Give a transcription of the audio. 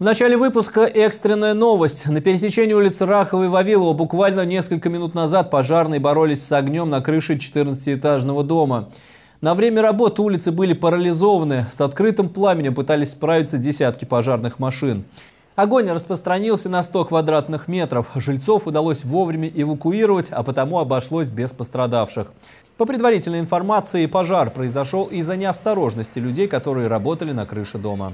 В начале выпуска экстренная новость. На пересечении улиц Раховой и Вавилова буквально несколько минут назад пожарные боролись с огнем на крыше 14-этажного дома. На время работы улицы были парализованы. С открытым пламенем пытались справиться десятки пожарных машин. Огонь распространился на 100 квадратных метров. Жильцов удалось вовремя эвакуировать, а потому обошлось без пострадавших. По предварительной информации, пожар произошел из-за неосторожности людей, которые работали на крыше дома.